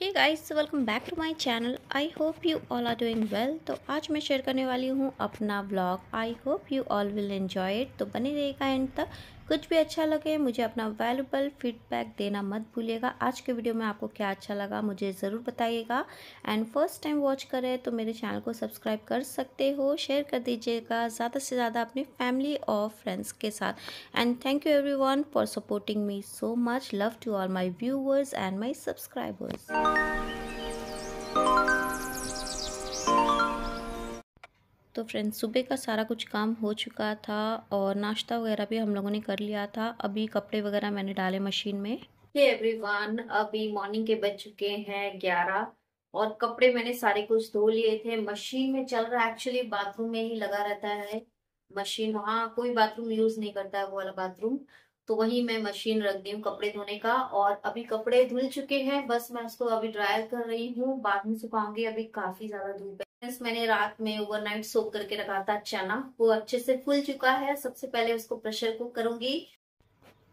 hey guys welcome back to my channel I hope you all are doing well तो आज मैं share करने वाली हूँ अपना vlog I hope you all will enjoy it तो बने रहेगा एंड तक कुछ भी अच्छा लगे मुझे अपना वैल्यूबल फीडबैक देना मत भूलिएगा आज के वीडियो में आपको क्या अच्छा लगा मुझे ज़रूर बताइएगा एंड फर्स्ट टाइम वॉच करें तो मेरे चैनल को सब्सक्राइब कर सकते हो शेयर कर दीजिएगा ज़्यादा से ज़्यादा अपनी फैमिली और फ्रेंड्स के साथ and thank you every for supporting me so much love to all my viewers and my subscribers तो फ्रेंड्स सुबह का सारा कुछ काम हो चुका था और नाश्ता वगैरह भी हम लोगों ने कर लिया था अभी कपड़े वगैरह मैंने डाले मशीन में हे एवरीवन अभी मॉर्निंग के बज चुके हैं ग्यारह और कपड़े मैंने सारे कुछ धो लिए थे मशीन में चल रहा एक्चुअली बाथरूम में ही लगा रहता है मशीन वहाँ कोई बाथरूम यूज नहीं करता है वो वाला बाथरूम तो वही मैं मशीन रख दी हूँ कपड़े धोने का और अभी कपड़े धुल चुके हैं बस मैं उसको अभी ड्रायर कर रही हूँ बाद में सुखाऊंगी अभी काफी ज्यादा धूप फ्रेंड्स मैंने रात में ओवरनाइट सो करके रखा था चना वो अच्छे से फूल चुका है सबसे पहले उसको प्रेशर कुक करूँगी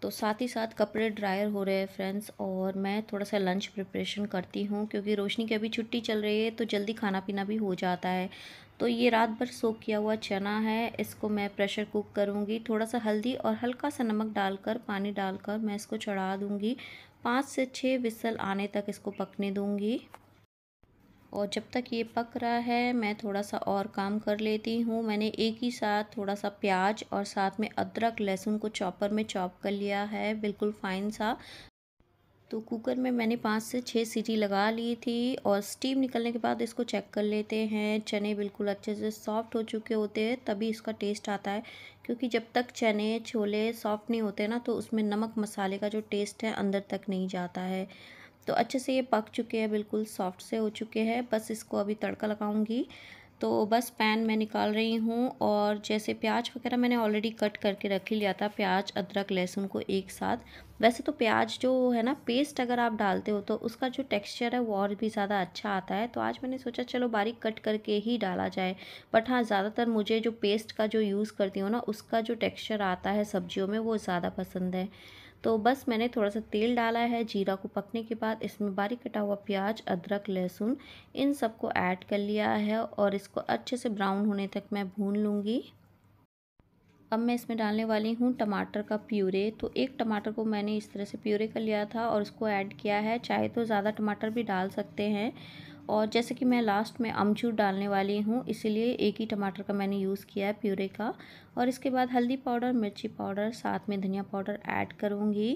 तो साथ ही साथ कपड़े ड्रायर हो रहे हैं फ्रेंड्स और मैं थोड़ा सा लंच प्रिपरेशन करती हूँ क्योंकि रोशनी की अभी छुट्टी चल रही है तो जल्दी खाना पीना भी हो जाता है तो ये रात भर सोख किया हुआ चना है इसको मैं प्रेशर कुक करूँगी थोड़ा सा हल्दी और हल्का सा नमक डालकर पानी डालकर मैं इसको चढ़ा दूँगी पाँच से छः विसल आने तक इसको पकने दूँगी और जब तक ये पक रहा है मैं थोड़ा सा और काम कर लेती हूँ मैंने एक ही साथ थोड़ा सा प्याज और साथ में अदरक लहसुन को चॉपर में चॉप कर लिया है बिल्कुल फाइन सा तो कुकर में मैंने पाँच से छः सीटी लगा ली थी और स्टीम निकलने के बाद इसको चेक कर लेते हैं चने बिल्कुल अच्छे से सॉफ्ट हो चुके होते हैं तभी इसका टेस्ट आता है क्योंकि जब तक चने छोले सॉफ्ट नहीं होते ना तो उसमें नमक मसाले का जो टेस्ट है अंदर तक नहीं जाता है तो अच्छे से ये पक चुके हैं बिल्कुल सॉफ्ट से हो चुके हैं बस इसको अभी तड़का लगाऊंगी तो बस पैन मैं निकाल रही हूँ और जैसे प्याज वगैरह मैंने ऑलरेडी कट करके रख ही लिया था प्याज अदरक लहसुन को एक साथ वैसे तो प्याज जो है ना पेस्ट अगर आप डालते हो तो उसका जो टेक्सचर है वो और भी ज़्यादा अच्छा आता है तो आज मैंने सोचा चलो बारीक कट करके ही डाला जाए बट हाँ ज़्यादातर मुझे जो पेस्ट का जो यूज़ करती हूँ ना उसका जो टेक्स्चर आता है सब्जियों में वो ज़्यादा पसंद है तो बस मैंने थोड़ा सा तेल डाला है जीरा को पकने के बाद इसमें बारीक कटा हुआ प्याज अदरक लहसुन इन सबको ऐड कर लिया है और इसको अच्छे से ब्राउन होने तक मैं भून लूँगी अब मैं इसमें डालने वाली हूँ टमाटर का प्यूरे तो एक टमाटर को मैंने इस तरह से प्यूरे कर लिया था और उसको ऐड किया है चाहे तो ज़्यादा टमाटर भी डाल सकते हैं और जैसे कि मैं लास्ट में अमचूर डालने वाली हूँ इसीलिए एक ही टमाटर का मैंने यूज़ किया है प्यूरे का और इसके बाद हल्दी पाउडर मिर्ची पाउडर साथ में धनिया पाउडर ऐड करूँगी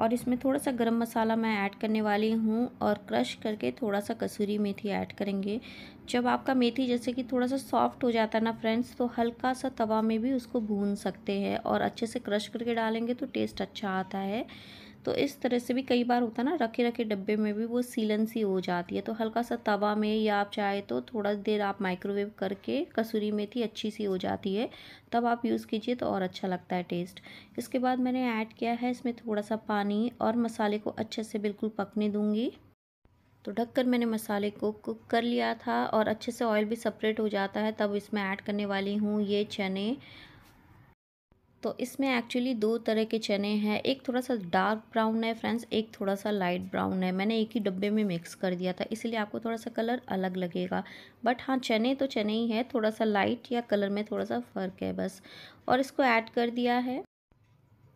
और इसमें थोड़ा सा गरम मसाला मैं ऐड करने वाली हूँ और क्रश करके थोड़ा सा कसूरी मेथी ऐड करेंगे जब आपका मेथी जैसे कि थोड़ा सा सॉफ्ट हो जाता है ना फ्रेंड्स तो हल्का सा तवा में भी उसको भून सकते हैं और अच्छे से क्रश करके डालेंगे तो टेस्ट अच्छा आता है तो इस तरह से भी कई बार होता ना रखे रखे डब्बे में भी वो सीलन सी हो जाती है तो हल्का सा तवा में या आप चाहे तो थोड़ा देर आप माइक्रोवेव करके कसूरी मेथी अच्छी सी हो जाती है तब आप यूज़ कीजिए तो और अच्छा लगता है टेस्ट इसके बाद मैंने ऐड किया है इसमें थोड़ा सा पानी और मसाले को अच्छे से बिल्कुल पकने दूँगी तो ढककर मैंने मसाले को कुक कर लिया था और अच्छे से ऑयल भी सेपरेट हो जाता है तब इसमें ऐड करने वाली हूँ ये चने तो इसमें एक्चुअली दो तरह के चने हैं एक थोड़ा सा डार्क ब्राउन है फ्रेंड्स एक थोड़ा सा लाइट ब्राउन है मैंने एक ही डब्बे में मिक्स कर दिया था इसलिए आपको थोड़ा सा कलर अलग लगेगा बट हाँ चने तो चने ही है थोड़ा सा लाइट या कलर में थोड़ा सा फ़र्क है बस और इसको ऐड कर दिया है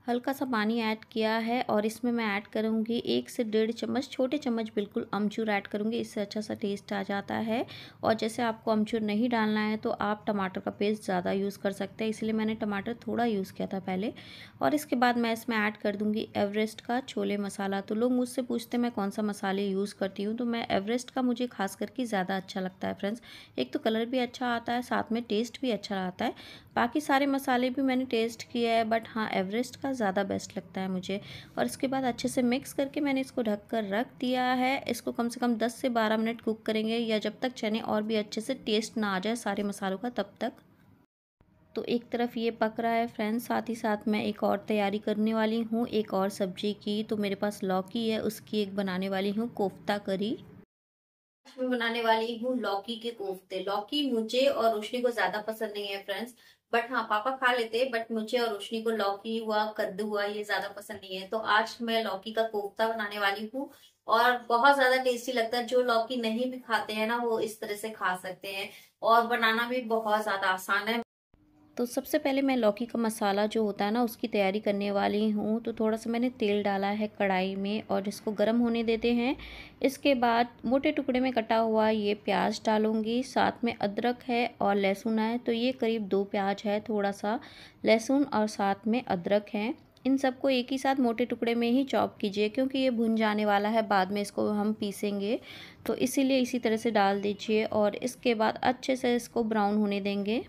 हल्का सा पानी ऐड किया है और इसमें मैं ऐड करूँगी एक से डेढ़ चम्मच छोटे चम्मच बिल्कुल अमचूर ऐड करूँगी इससे अच्छा सा टेस्ट आ जाता है और जैसे आपको अमचूर नहीं डालना है तो आप टमाटर का पेस्ट ज़्यादा यूज़ कर सकते हैं इसलिए मैंने टमाटर थोड़ा यूज़ किया था पहले और इसके बाद मैं इसमें ऐड कर दूँगी एवरेस्ट का छोले मसाला तो लोग मुझसे पूछते मैं कौन सा मसाले यूज़ करती हूँ तो मैं एवरेस्ट का मुझे खास करके ज़्यादा अच्छा लगता है फ्रेंड्स एक तो कलर भी अच्छा आता है साथ में टेस्ट भी अच्छा आता है बाकी सारे मसाले भी मैंने टेस्ट किया है बट हाँ एवरेस्ट का का ज़्यादा बेस्ट लगता है मुझे और इसके बाद अच्छे से मिक्स करके मैंने इसको ढक कर रख दिया है इसको कम से कम 10 से 12 मिनट कुक करेंगे या जब तक चने और भी अच्छे से टेस्ट ना आ जाए सारे मसालों का तब तक तो एक तरफ ये पक रहा है फ्रेंड्स साथ ही साथ मैं एक और तैयारी करने वाली हूँ एक और सब्जी की तो मेरे पास लौकी है उसकी एक बनाने वाली हूँ कोफ्ता करी मैं बनाने वाली हूँ लौकी के कोफ्ते लौकी मुझे और रोशनी को ज्यादा पसंद नहीं है फ्रेंड्स बट हाँ पापा खा लेते हैं बट मुझे और रोशनी को लौकी हुआ कद्दू हुआ ये ज्यादा पसंद नहीं है तो आज मैं लौकी का कोफ्ता बनाने वाली हूँ और बहुत ज्यादा टेस्टी लगता है जो लौकी नहीं भी खाते हैं ना वो इस तरह से खा सकते हैं और बनाना भी बहुत ज्यादा आसान है तो सबसे पहले मैं लौकी का मसाला जो होता है ना उसकी तैयारी करने वाली हूँ तो थोड़ा सा मैंने तेल डाला है कढ़ाई में और इसको गर्म होने देते हैं इसके बाद मोटे टुकड़े में कटा हुआ ये प्याज डालूँगी साथ में अदरक है और लहसुन है तो ये करीब दो प्याज है थोड़ा सा लहसुन और साथ में अदरक है इन सबको एक ही साथ मोटे टुकड़े में ही चॉप कीजिए क्योंकि ये भुन जाने वाला है बाद में इसको हम पीसेंगे तो इसीलिए इसी तरह से डाल दीजिए और इसके बाद अच्छे से इसको ब्राउन होने देंगे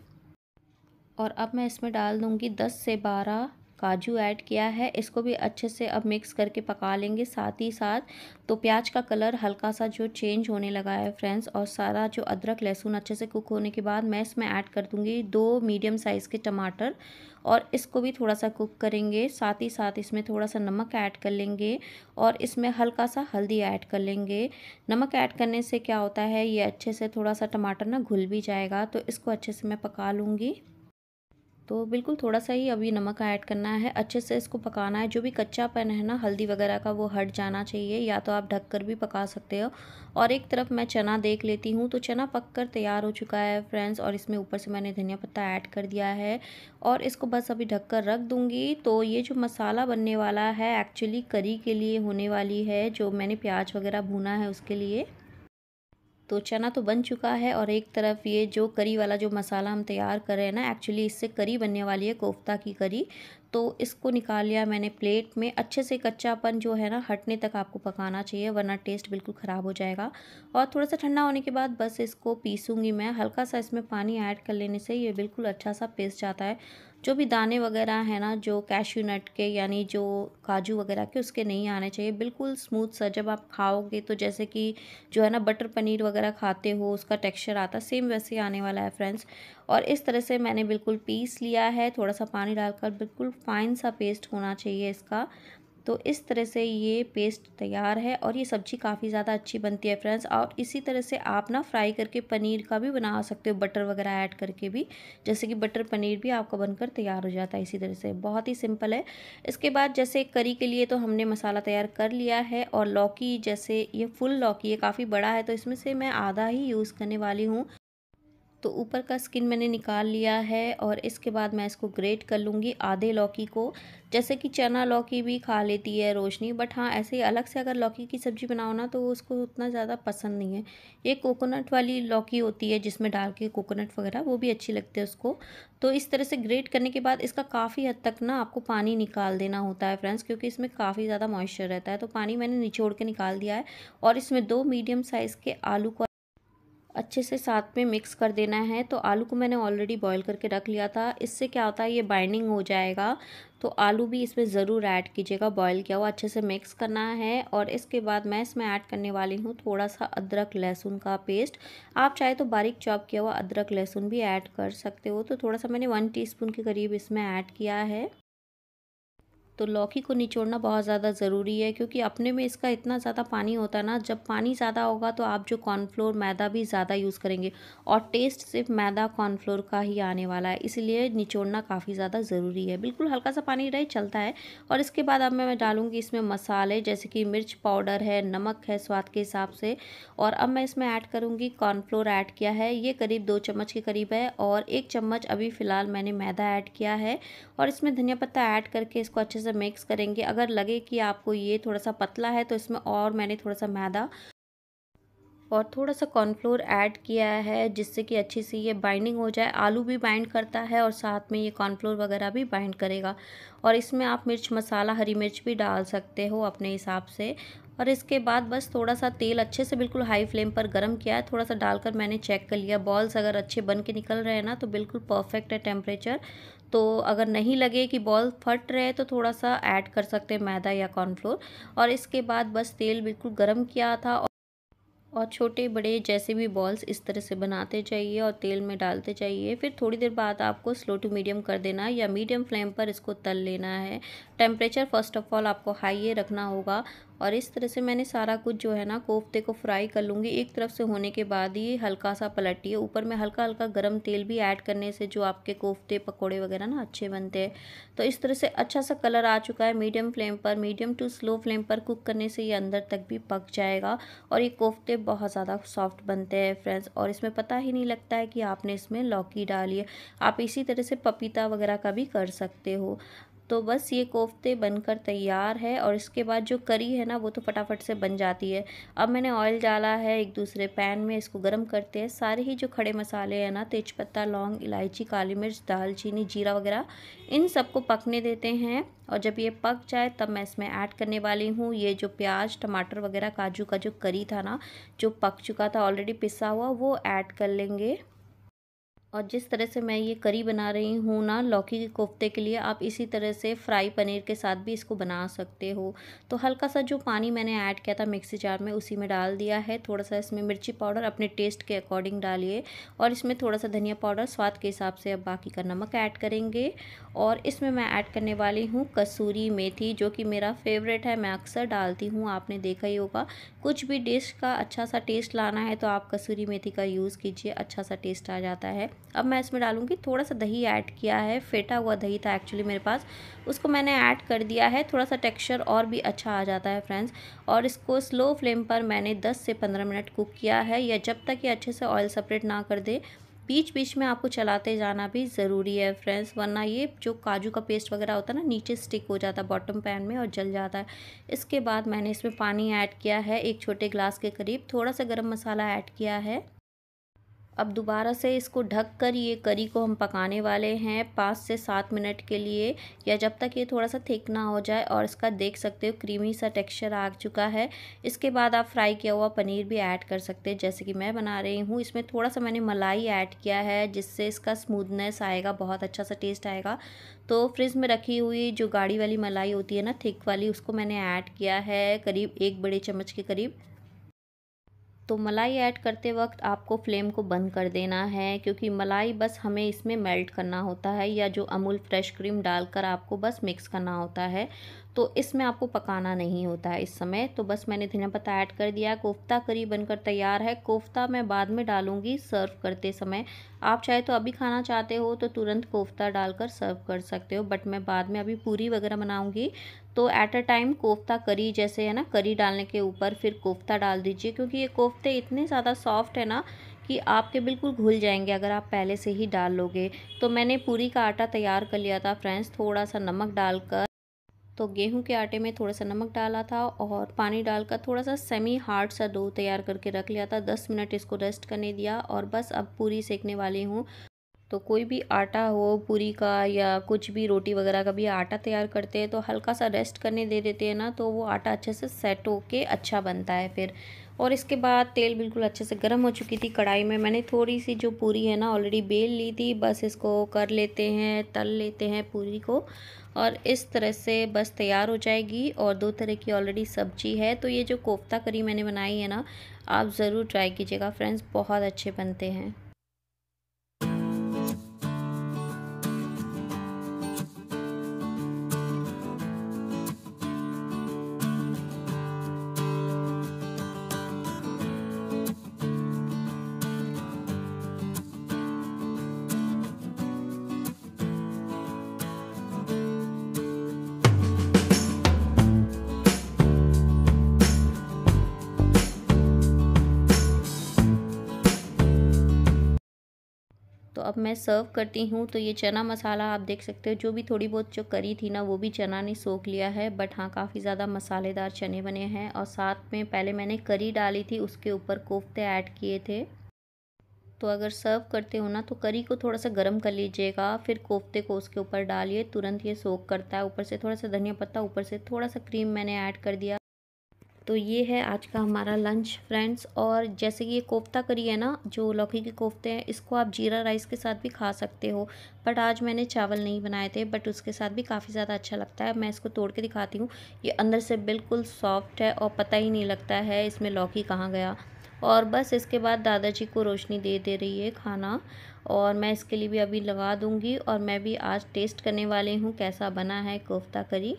और अब मैं इसमें डाल दूँगी दस से बारह काजू ऐड किया है इसको भी अच्छे से अब मिक्स करके पका लेंगे साथ ही साथ तो प्याज का कलर हल्का सा जो चेंज होने लगा है फ्रेंड्स और सारा जो अदरक लहसुन अच्छे से कुक होने के बाद मैं इसमें ऐड कर दूँगी दो मीडियम साइज़ के टमाटर और इसको भी थोड़ा सा कुक करेंगे साथ ही साथ इसमें थोड़ा सा नमक ऐड कर लेंगे और इसमें हल्का सा हल्दी ऐड कर लेंगे नमक ऐड करने से क्या होता है ये अच्छे से थोड़ा सा टमाटर ना घुल भी जाएगा तो इसको अच्छे से मैं पका लूँगी तो बिल्कुल थोड़ा सा ही अभी नमक ऐड करना है अच्छे से इसको पकाना है जो भी कच्चापन है ना हल्दी वगैरह का वो हट जाना चाहिए या तो आप ढक कर भी पका सकते हो और एक तरफ मैं चना देख लेती हूँ तो चना पक कर तैयार हो चुका है फ्रेंड्स और इसमें ऊपर से मैंने धनिया पत्ता ऐड कर दिया है और इसको बस अभी ढक कर रख दूँगी तो ये जो मसाला बनने वाला है एक्चुअली करी के लिए होने वाली है जो मैंने प्याज वगैरह भुना है उसके लिए तो चना तो बन चुका है और एक तरफ ये जो करी वाला जो मसाला हम तैयार कर रहे हैं ना एक्चुअली इससे करी बनने वाली है कोफ्ता की करी तो इसको निकाल लिया मैंने प्लेट में अच्छे से कच्चापन जो है ना हटने तक आपको पकाना चाहिए वरना टेस्ट बिल्कुल ख़राब हो जाएगा और थोड़ा सा ठंडा होने के बाद बस इसको पीसूँगी मैं हल्का सा इसमें पानी ऐड कर लेने से ये बिल्कुल अच्छा सा पेस्ट जाता है जो भी दाने वगैरह हैं ना जो कैशू नट के यानी जो काजू वगैरह के उसके नहीं आने चाहिए बिल्कुल स्मूथ सा जब आप खाओगे तो जैसे कि जो है ना बटर पनीर वगैरह खाते हो उसका टेक्सचर आता सेम वैसे आने वाला है फ्रेंड्स और इस तरह से मैंने बिल्कुल पीस लिया है थोड़ा सा पानी डालकर बिल्कुल फ़ाइन सा पेस्ट होना चाहिए इसका तो इस तरह से ये पेस्ट तैयार है और ये सब्ज़ी काफ़ी ज़्यादा अच्छी बनती है फ्रेंड्स और इसी तरह से आप ना फ्राई करके पनीर का भी बना सकते हो बटर वगैरह ऐड करके भी जैसे कि बटर पनीर भी आपका बनकर तैयार हो जाता है इसी तरह से बहुत ही सिंपल है इसके बाद जैसे करी के लिए तो हमने मसाला तैयार कर लिया है और लौकी जैसे ये फुल लौकी है काफ़ी बड़ा है तो इसमें से मैं आधा ही यूज़ करने वाली हूँ तो ऊपर का स्किन मैंने निकाल लिया है और इसके बाद मैं इसको ग्रेट कर लूँगी आधे लौकी को जैसे कि चना लौकी भी खा लेती है रोशनी बट हाँ ऐसे ही अलग से अगर लौकी की सब्ज़ी बनाओ ना तो उसको उतना ज़्यादा पसंद नहीं है ये कोकोनट वाली लौकी होती है जिसमें डाल के कोकोनट वगैरह वो भी अच्छी लगती है उसको तो इस तरह से ग्रेट करने के बाद इसका काफ़ी हद तक ना आपको पानी निकाल देना होता है फ्रेंड्स क्योंकि इसमें काफ़ी ज़्यादा मॉइस्चर रहता है तो पानी मैंने निचोड़ के निकाल दिया है और इसमें दो मीडियम साइज़ के आलू अच्छे से साथ में मिक्स कर देना है तो आलू को मैंने ऑलरेडी बॉईल करके रख लिया था इससे क्या होता है ये बाइंडिंग हो जाएगा तो आलू भी इसमें ज़रूर ऐड कीजिएगा बॉईल किया हुआ अच्छे से मिक्स करना है और इसके बाद मैं इसमें ऐड करने वाली हूँ थोड़ा सा अदरक लहसुन का पेस्ट आप चाहे तो बारीक चॉप किया हुआ अदरक लहसुन भी ऐड कर सकते हो तो थोड़ा सा मैंने वन टी के करीब इसमें ऐड किया है तो लौकी को निचोड़ना बहुत ज़्यादा ज़रूरी है क्योंकि अपने में इसका इतना ज़्यादा पानी होता है ना जब पानी ज़्यादा होगा तो आप जो कॉर्नफ्लोर मैदा भी ज़्यादा यूज़ करेंगे और टेस्ट सिर्फ मैदा कॉर्नफ्लोर का ही आने वाला है इसलिए निचोड़ना काफ़ी ज़्यादा ज़रूरी है बिल्कुल हल्का सा पानी रहे चलता है और इसके बाद अब मैं डालूँगी इसमें मसाले जैसे कि मिर्च पाउडर है नमक है स्वाद के हिसाब से और अब मैं इसमें ऐड करूँगी कॉर्नफ्लोर ऐड किया है ये करीब दो चम्मच के करीब है और एक चम्मच अभी फ़िलहाल मैंने मैदा ऐड किया है और इसमें धनिया पत्ता ऐड करके इसको अच्छे से से मिक्स करेंगे अगर लगे कि आपको ये थोड़ा सा पतला है तो इसमें और मैंने थोड़ा सा मैदा और थोड़ा सा कॉर्नफ्लोर ऐड किया है जिससे कि अच्छी सी ये बाइंडिंग हो जाए आलू भी बाइंड करता है और साथ में ये कॉर्नफ्लोर वगैरह भी बाइंड करेगा और इसमें आप मिर्च मसाला हरी मिर्च भी डाल सकते हो अपने हिसाब से और इसके बाद बस थोड़ा सा तेल अच्छे से बिल्कुल हाई फ्लेम पर गर्म किया है थोड़ा सा डालकर मैंने चेक कर लिया बॉल्स अगर अच्छे बन के निकल रहे हैं ना तो बिल्कुल परफेक्ट है टेम्परेचर तो अगर नहीं लगे कि बॉल फट रहे तो थोड़ा सा ऐड कर सकते हैं मैदा या कॉर्नफ्लोर और इसके बाद बस तेल बिल्कुल गर्म किया था और छोटे बड़े जैसे भी बॉल्स इस तरह से बनाते जाइए और तेल में डालते जाइए फिर थोड़ी देर बाद आपको स्लो टू मीडियम कर देना या मीडियम फ्लेम पर इसको तल लेना है टेम्परेचर फ़र्स्ट ऑफ़ ऑल आपको हाई रखना होगा और इस तरह से मैंने सारा कुछ जो है ना कोफ्ते को फ्राई कर लूँगी एक तरफ से होने के बाद ही हल्का सा पलटिए ऊपर में हल्का हल्का गर्म तेल भी ऐड करने से जो आपके कोफ्ते पकोड़े वगैरह ना अच्छे बनते हैं तो इस तरह से अच्छा सा कलर आ चुका है मीडियम फ्लेम पर मीडियम टू स्लो फ्लेम पर कुक करने से ये अंदर तक भी पक जाएगा और ये कोफ्ते बहुत ज़्यादा सॉफ्ट बनते हैं फ्रेंड्स और इसमें पता ही नहीं लगता है कि आपने इसमें लौकी डाली है आप इसी तरह से पपीता वगैरह का भी कर सकते हो तो बस ये कोफ्ते बनकर तैयार है और इसके बाद जो करी है ना वो तो फटाफट से बन जाती है अब मैंने ऑयल डाला है एक दूसरे पैन में इसको गर्म करते हैं सारे ही जो खड़े मसाले हैं ना तेज़पत्ता लौंग इलायची काली मिर्च दालचीनी जीरा वगैरह इन सबको पकने देते हैं और जब ये पक जाए तब मैं इसमें ऐड करने वाली हूँ ये जो प्याज टमाटर वगैरह काजू का जो करी था ना जो पक चुका था ऑलरेडी पिसा हुआ वो ऐड कर लेंगे और जिस तरह से मैं ये करी बना रही हूँ ना लौकी के कोफ्ते के लिए आप इसी तरह से फ्राई पनीर के साथ भी इसको बना सकते हो तो हल्का सा जो पानी मैंने ऐड किया था मिक्सी जार में उसी में डाल दिया है थोड़ा सा इसमें मिर्ची पाउडर अपने टेस्ट के अकॉर्डिंग डालिए और इसमें थोड़ा सा धनिया पाउडर स्वाद के हिसाब से अब बाकी का नमक ऐड करेंगे और इसमें मैं ऐड करने वाली हूँ कसूरी मेथी जो कि मेरा फेवरेट है मैं अक्सर डालती हूँ आपने देखा ही होगा कुछ भी डिश का अच्छा सा टेस्ट लाना है तो आप कसूरी मेथी का यूज़ कीजिए अच्छा सा टेस्ट आ जाता है अब मैं इसमें डालूँगी थोड़ा सा दही ऐड किया है फेटा हुआ दही था एक्चुअली मेरे पास उसको मैंने ऐड कर दिया है थोड़ा सा टेक्सचर और भी अच्छा आ जाता है फ्रेंड्स और इसको स्लो फ्लेम पर मैंने 10 से 15 मिनट कुक किया है या जब तक ये अच्छे से ऑयल सेपरेट ना कर दे बीच बीच में आपको चलाते जाना भी ज़रूरी है फ्रेंड्स वरना ये जो काजू का पेस्ट वगैरह होता है ना नीचे स्टिक हो जाता है बॉटम पैन में और जल जाता है इसके बाद मैंने इसमें पानी ऐड किया है एक छोटे ग्लास के करीब थोड़ा सा गर्म मसाला ऐड किया है अब दोबारा से इसको ढक कर ये करी को हम पकाने वाले हैं पाँच से सात मिनट के लिए या जब तक ये थोड़ा सा थिक ना हो जाए और इसका देख सकते हो क्रीमी सा टेक्सचर आ चुका है इसके बाद आप फ्राई किया हुआ पनीर भी ऐड कर सकते हैं जैसे कि मैं बना रही हूँ इसमें थोड़ा सा मैंने मलाई ऐड किया है जिससे इसका स्मूदनेस आएगा बहुत अच्छा सा टेस्ट आएगा तो फ्रिज में रखी हुई जो गाढ़ी वाली मलाई होती है ना थिक वाली उसको मैंने ऐड किया है करीब एक बड़े चम्मच के करीब तो मलाई ऐड करते वक्त आपको फ्लेम को बंद कर देना है क्योंकि मलाई बस हमें इसमें मेल्ट करना होता है या जो अमूल फ्रेश क्रीम डालकर आपको बस मिक्स करना होता है तो इसमें आपको पकाना नहीं होता है इस समय तो बस मैंने धनिया पत्ता ऐड कर दिया कोफ्ता करी बनकर तैयार है कोफ्ता मैं बाद में डालूंगी सर्व करते समय आप चाहे तो अभी खाना चाहते हो तो तुरंत कोफ्ता डालकर सर्व कर सकते हो बट मैं बाद में अभी पूरी वगैरह बनाऊंगी तो एट अ टाइम कोफ्ता करी जैसे है ना करी डालने के ऊपर फिर कोफ्ता डाल दीजिए क्योंकि ये कोफ्ते इतने ज़्यादा सॉफ्ट है ना कि आपके बिल्कुल घुल जाएंगे अगर आप पहले से ही डाल लोगे तो मैंने पूरी का आटा तैयार कर लिया था फ्रेंड्स थोड़ा सा नमक डालकर तो गेहूं के आटे में थोड़ा सा नमक डाला था और पानी डालकर थोड़ा सा सेमी हार्ड सा डो तैयार करके रख लिया था दस मिनट इसको रेस्ट करने दिया और बस अब पूरी सेकने वाली हूँ तो कोई भी आटा हो पूरी का या कुछ भी रोटी वगैरह का भी आटा तैयार करते हैं तो हल्का सा रेस्ट करने दे देते हैं ना तो वो आटा अच्छे से सेट के अच्छा बनता है फिर और इसके बाद तेल बिल्कुल अच्छे से गर्म हो चुकी थी कढ़ाई में मैंने थोड़ी सी जो पूरी है ना ऑलरेडी बेल ली थी बस इसको कर लेते हैं तल लेते हैं पूरी को और इस तरह से बस तैयार हो जाएगी और दो तरह की ऑलरेडी सब्जी है तो ये जो कोफ्ता करी मैंने बनाई है ना आप ज़रूर ट्राई कीजिएगा फ्रेंड्स बहुत अच्छे बनते हैं मैं सर्व करती हूँ तो ये चना मसाला आप देख सकते हो जो भी थोड़ी बहुत जो करी थी ना वो भी चना ने सोख लिया है बट हाँ काफ़ी ज़्यादा मसालेदार चने बने हैं और साथ में पहले मैंने करी डाली थी उसके ऊपर कोफ्ते ऐड किए थे तो अगर सर्व करते हो ना तो करी को थोड़ा सा गर्म कर लीजिएगा फिर कोफ्ते को उसके ऊपर डालिए तुरंत ये सोख करता है ऊपर से थोड़ा सा धनिया पत्ता ऊपर से थोड़ा सा क्रीम मैंने ऐड कर दिया तो ये है आज का हमारा लंच फ्रेंड्स और जैसे कि ये कोफ्ता करी है ना जो लौकी के कोफ्ते हैं इसको आप जीरा राइस के साथ भी खा सकते हो बट आज मैंने चावल नहीं बनाए थे बट उसके साथ भी काफ़ी ज़्यादा अच्छा लगता है मैं इसको तोड़ के दिखाती हूँ ये अंदर से बिल्कुल सॉफ्ट है और पता ही नहीं लगता है इसमें लौकी कहाँ गया और बस इसके बाद दादाजी को रोशनी दे दे रही है खाना और मैं इसके लिए भी अभी लगा दूँगी और मैं भी आज टेस्ट करने वाली हूँ कैसा बना है कोफ्ता करी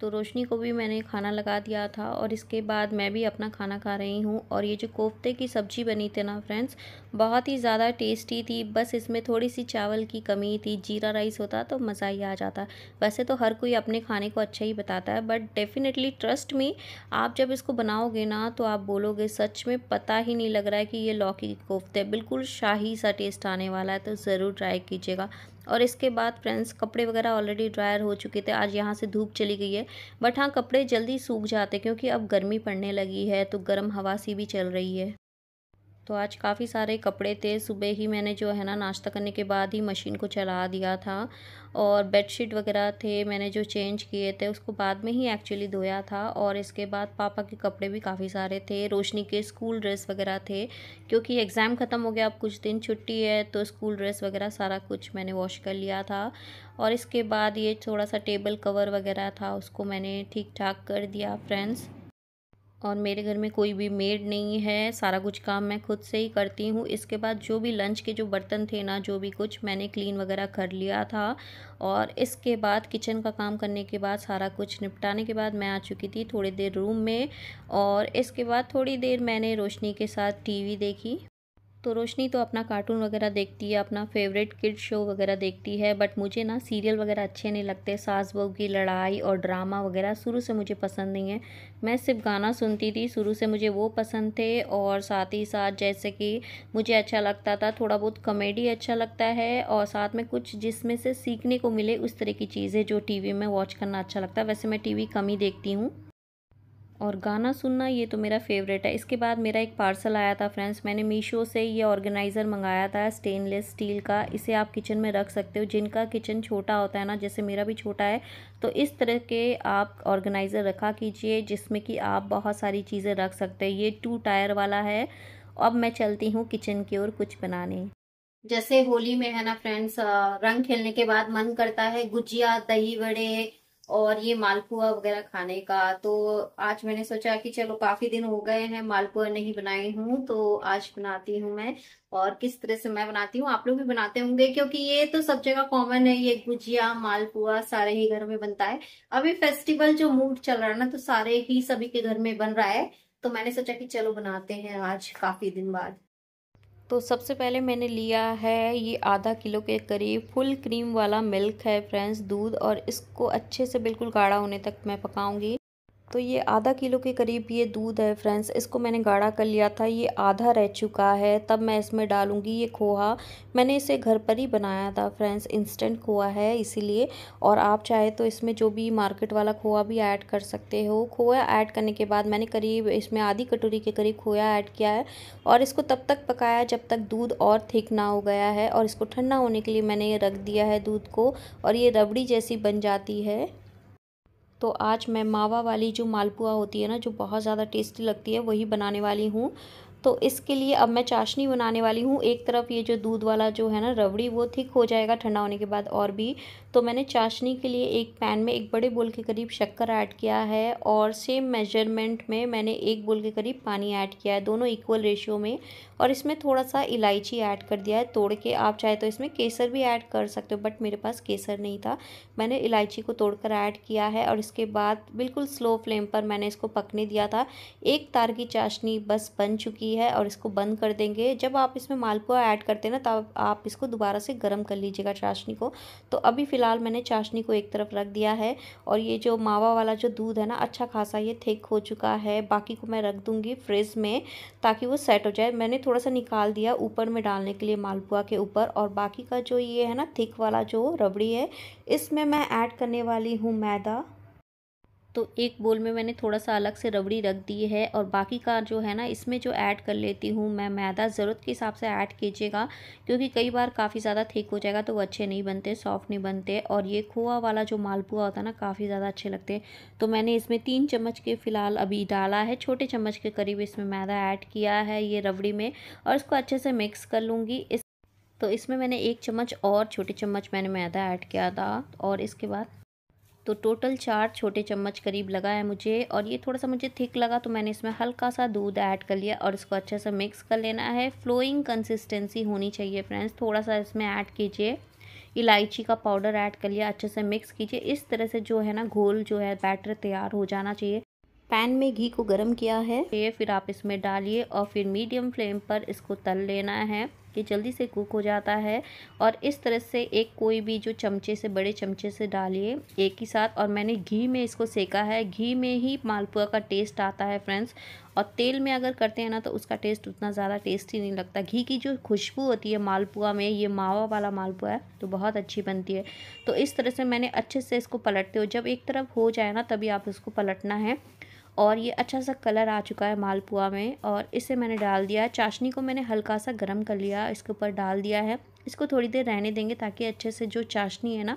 तो रोशनी को भी मैंने खाना लगा दिया था और इसके बाद मैं भी अपना खाना खा रही हूँ और ये जो कोफ्ते की सब्ज़ी बनी थी ना फ्रेंड्स बहुत ही ज़्यादा टेस्टी थी बस इसमें थोड़ी सी चावल की कमी थी जीरा राइस होता तो मज़ा ही आ जाता वैसे तो हर कोई अपने खाने को अच्छा ही बताता है बट डेफ़िनेटली ट्रस्ट में आप जब इसको बनाओगे ना तो आप बोलोगे सच में पता ही नहीं लग रहा है कि ये लौकी कोफ्ते बिल्कुल शाही सा टेस्ट आने वाला है तो ज़रूर ट्राई कीजिएगा और इसके बाद फ्रेंड्स कपड़े वगैरह ऑलरेडी ड्रायर हो चुके थे आज यहाँ से धूप चली गई है बट हाँ कपड़े जल्दी सूख जाते क्योंकि अब गर्मी पड़ने लगी है तो गर्म हवा सी भी चल रही है तो आज काफ़ी सारे कपड़े थे सुबह ही मैंने जो है ना नाश्ता करने के बाद ही मशीन को चला दिया था और बेडशीट वगैरह थे मैंने जो चेंज किए थे उसको बाद में ही एक्चुअली धोया था और इसके बाद पापा के कपड़े भी काफ़ी सारे थे रोशनी के स्कूल ड्रेस वगैरह थे क्योंकि एग्ज़ाम ख़त्म हो गया अब कुछ दिन छुट्टी है तो स्कूल ड्रेस वगैरह सारा कुछ मैंने वॉश कर लिया था और इसके बाद ये थोड़ा सा टेबल कवर वगैरह था उसको मैंने ठीक ठाक कर दिया फ्रेंड्स और मेरे घर में कोई भी मेड नहीं है सारा कुछ काम मैं खुद से ही करती हूँ इसके बाद जो भी लंच के जो बर्तन थे ना जो भी कुछ मैंने क्लीन वगैरह कर लिया था और इसके बाद किचन का काम करने के बाद सारा कुछ निपटाने के बाद मैं आ चुकी थी थोड़ी देर रूम में और इसके बाद थोड़ी देर मैंने रोशनी के साथ टी देखी तो रोशनी तो अपना कार्टून वगैरह देखती है अपना फेवरेट किड शो वगैरह देखती है बट मुझे ना सीरियल वगैरह अच्छे नहीं लगते सास बहू की लड़ाई और ड्रामा वगैरह शुरू से मुझे पसंद नहीं है मैं सिर्फ गाना सुनती थी शुरू से मुझे वो पसंद थे और साथ ही साथ जैसे कि मुझे अच्छा लगता था थोड़ा बहुत कॉमेडी अच्छा लगता है और साथ में कुछ जिसमें से सीखने को मिले उस तरह की चीज़ें जो टी में वॉच करना अच्छा लगता है वैसे मैं टी कम ही देखती हूँ और गाना सुनना ये तो मेरा फेवरेट है इसके बाद मेरा एक पार्सल आया था फ्रेंड्स मैंने मीशो से ये ऑर्गेनाइज़र मंगाया था स्टेनलेस स्टील का इसे आप किचन में रख सकते हो जिनका किचन छोटा होता है ना जैसे मेरा भी छोटा है तो इस तरह के आप ऑर्गेनाइज़र रखा कीजिए जिसमें कि आप बहुत सारी चीज़ें रख सकते हैं ये टू टायर वाला है अब मैं चलती हूँ किचन की ओर कुछ बनाने जैसे होली में है ना फ्रेंड्स रंग खेलने के बाद मन करता है गुजिया दही बड़े और ये मालपुआ वगैरह खाने का तो आज मैंने सोचा कि चलो काफी दिन हो गए हैं मालपुआ नहीं बनाई हूँ तो आज बनाती हूँ मैं और किस तरह से मैं बनाती हूँ आप लोग भी बनाते होंगे क्योंकि ये तो सब जगह कॉमन है ये गुजिया मालपुआ सारे ही घर में बनता है अभी फेस्टिवल जो मूड चल रहा है ना तो सारे ही सभी के घर में बन रहा है तो मैंने सोचा कि चलो बनाते हैं आज काफी दिन बाद तो सबसे पहले मैंने लिया है ये आधा किलो के करीब फुल क्रीम वाला मिल्क है फ्रेंड्स दूध और इसको अच्छे से बिल्कुल गाढ़ा होने तक मैं पकाऊंगी तो ये आधा किलो के करीब ये दूध है फ्रेंड्स इसको मैंने गाढ़ा कर लिया था ये आधा रह चुका है तब मैं इसमें डालूँगी ये खोहा मैंने इसे घर पर ही बनाया था फ्रेंड्स इंस्टेंट खोआ है इसीलिए और आप चाहे तो इसमें जो भी मार्केट वाला खोआ भी ऐड कर सकते हो खोया ऐड करने के बाद मैंने करीब इसमें आधी कटोरी के करीब खोया ऐड किया है और इसको तब तक पकाया जब तक दूध और थिक ना हो गया है और इसको ठंडा होने के लिए मैंने ये रख दिया है दूध को और ये रबड़ी जैसी बन जाती है तो आज मैं मावा वाली जो मालपुआ होती है ना जो बहुत ज़्यादा टेस्टी लगती है वही बनाने वाली हूँ तो इसके लिए अब मैं चाशनी बनाने वाली हूँ एक तरफ ये जो दूध वाला जो है ना रबड़ी वो थिक हो जाएगा ठंडा होने के बाद और भी तो मैंने चाशनी के लिए एक पैन में एक बड़े बोल के करीब शक्कर ऐड किया है और सेम मेजरमेंट में मैंने एक बोल के करीब पानी ऐड किया है दोनों इक्वल रेशियो में और इसमें थोड़ा सा इलायची ऐड कर दिया है तोड़ के आप चाहे तो इसमें केसर भी ऐड कर सकते हो बट मेरे पास केसर नहीं था मैंने इलायची को तोड़कर ऐड किया है और इसके बाद बिल्कुल स्लो फ्लेम पर मैंने इसको पकने दिया था एक तार की चाशनी बस बन चुकी है रही है और इसको बंद कर देंगे जब आप इसमें मालपुआ ऐड करते हैं ना तब आप इसको दोबारा से गर्म कर लीजिएगा चाशनी को तो अभी फ़िलहाल मैंने चाशनी को एक तरफ रख दिया है और ये जो मावा वाला जो दूध है ना अच्छा खासा ये थिक हो चुका है बाकी को मैं रख दूँगी फ्रिज में ताकि वो सेट हो जाए मैंने थोड़ा सा निकाल दिया ऊपर में डालने के लिए मालपुआ के ऊपर और बाकी का जो ये है ना थिक वाला जो रबड़ी है इसमें मैं ऐड करने वाली हूँ मैदा तो एक बोल में मैंने थोड़ा सा अलग से रबड़ी रख दी है और बाकी का जो है ना इसमें जो ऐड कर लेती हूँ मैं मैदा ज़रूरत के हिसाब से ऐड कीजिएगा क्योंकि कई बार काफ़ी ज़्यादा थिक हो जाएगा तो वो अच्छे नहीं बनते सॉफ्ट नहीं बनते और ये खोआ वाला जो मालपुआ होता है ना काफ़ी ज़्यादा अच्छे लगते हैं तो मैंने इसमें तीन चम्मच के फ़िलहाल अभी डाला है छोटे चम्मच के करीब इसमें मैदा ऐड किया है ये रबड़ी में और इसको अच्छे से मिक्स कर लूँगी इस तो इसमें मैंने एक चम्मच और छोटे चम्मच मैंने मैदा ऐड किया था और इसके बाद तो टोटल चार छोटे चम्मच करीब लगा है मुझे और ये थोड़ा सा मुझे थिक लगा तो मैंने इसमें हल्का सा दूध ऐड कर लिया और इसको अच्छे से मिक्स कर लेना है फ्लोइंग कंसिस्टेंसी होनी चाहिए फ्रेंड्स थोड़ा सा इसमें ऐड कीजिए इलायची का पाउडर ऐड कर लिया अच्छे से मिक्स कीजिए इस तरह से जो है ना घोल जो है बैटर तैयार हो जाना चाहिए पैन में घी को गर्म किया है ये फिर आप इसमें डालिए और फिर मीडियम फ्लेम पर इसको तल लेना है ये जल्दी से कुक हो जाता है और इस तरह से एक कोई भी जो चमचे से बड़े चमचे से डालिए एक ही साथ और मैंने घी में इसको सेका है घी में ही मालपुआ का टेस्ट आता है फ्रेंड्स और तेल में अगर करते हैं ना तो उसका टेस्ट उतना ज़्यादा टेस्टी नहीं लगता घी की जो खुशबू होती है मालपुआ में ये मावा वाला मालपुआ है तो बहुत अच्छी बनती है तो इस तरह से मैंने अच्छे से इसको पलटते हो जब एक तरफ हो जाए ना तभी आप इसको पलटना है और ये अच्छा सा कलर आ चुका है मालपुआ में और इसे मैंने डाल दिया है चाशनी को मैंने हल्का सा गर्म कर लिया इसके ऊपर डाल दिया है इसको थोड़ी देर रहने देंगे ताकि अच्छे से जो चाशनी है ना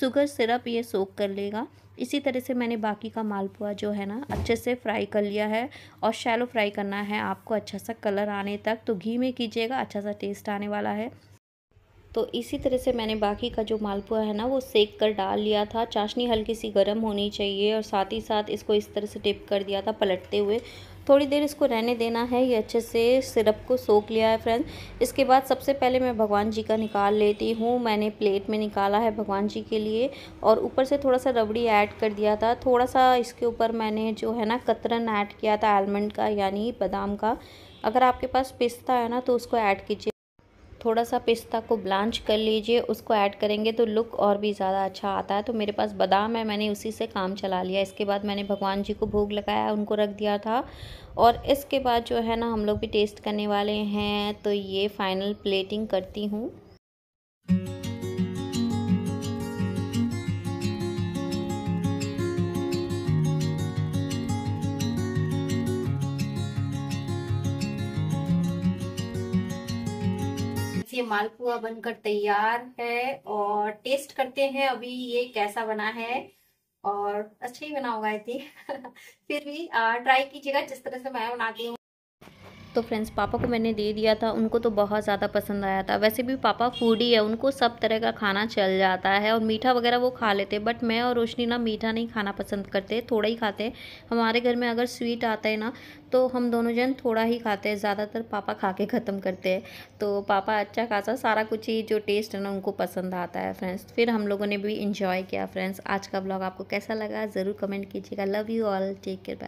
शुगर सिरप ये सोख कर लेगा इसी तरह से मैंने बाकी का मालपुआ जो है ना अच्छे से फ्राई कर लिया है और शैलो फ्राई करना है आपको अच्छा सा कलर आने तक तो घी में कीजिएगा अच्छा सा टेस्ट आने वाला है तो इसी तरह से मैंने बाकी का जो मालपुआ है ना वो सेक कर डाल लिया था चाशनी हल्की सी गर्म होनी चाहिए और साथ ही साथ इसको इस तरह से टिप कर दिया था पलटते हुए थोड़ी देर इसको रहने देना है ये अच्छे से सिरप को सोख लिया है फ्रेंड्स इसके बाद सबसे पहले मैं भगवान जी का निकाल लेती हूँ मैंने प्लेट में निकाला है भगवान जी के लिए और ऊपर से थोड़ा सा रबड़ी ऐड कर दिया था थोड़ा सा इसके ऊपर मैंने जो है ना कतरन ऐड किया था आलमंड का यानी बादाम का अगर आपके पास पिस्ता है ना तो उसको ऐड कीजिए थोड़ा सा पिस्ता को ब्लांच कर लीजिए उसको ऐड करेंगे तो लुक और भी ज़्यादा अच्छा आता है तो मेरे पास बादाम है मैंने उसी से काम चला लिया इसके बाद मैंने भगवान जी को भोग लगाया उनको रख दिया था और इसके बाद जो है ना हम लोग भी टेस्ट करने वाले हैं तो ये फाइनल प्लेटिंग करती हूँ ये मालपुआ बनकर तैयार है और टेस्ट करते हैं अभी ये कैसा बना है और अच्छा ही बना होगा थी फिर भी ट्राई कीजिएगा जिस तरह से मैं बनाती हूँ तो फ्रेंड्स पापा को मैंने दे दिया था उनको तो बहुत ज़्यादा पसंद आया था वैसे भी पापा फूडी है उनको सब तरह का खाना चल जाता है और मीठा वगैरह वो खा लेते बट मैं और रोशनी ना मीठा नहीं खाना पसंद करते थोड़ा ही खाते हैं हमारे घर में अगर स्वीट आता है ना तो हम दोनों जन थोड़ा ही खाते हैं ज़्यादातर पापा खा के ख़त्म करते हैं तो पापा अच्छा खासा सारा कुछ ही जो टेस्ट है ना उनको पसंद आता है फ्रेंड्स फिर हम लोगों ने भी इंजॉय किया फ्रेंड्स आज का ब्लॉग आपको कैसा लगा ज़रूर कमेंट कीजिएगा love you all take care bye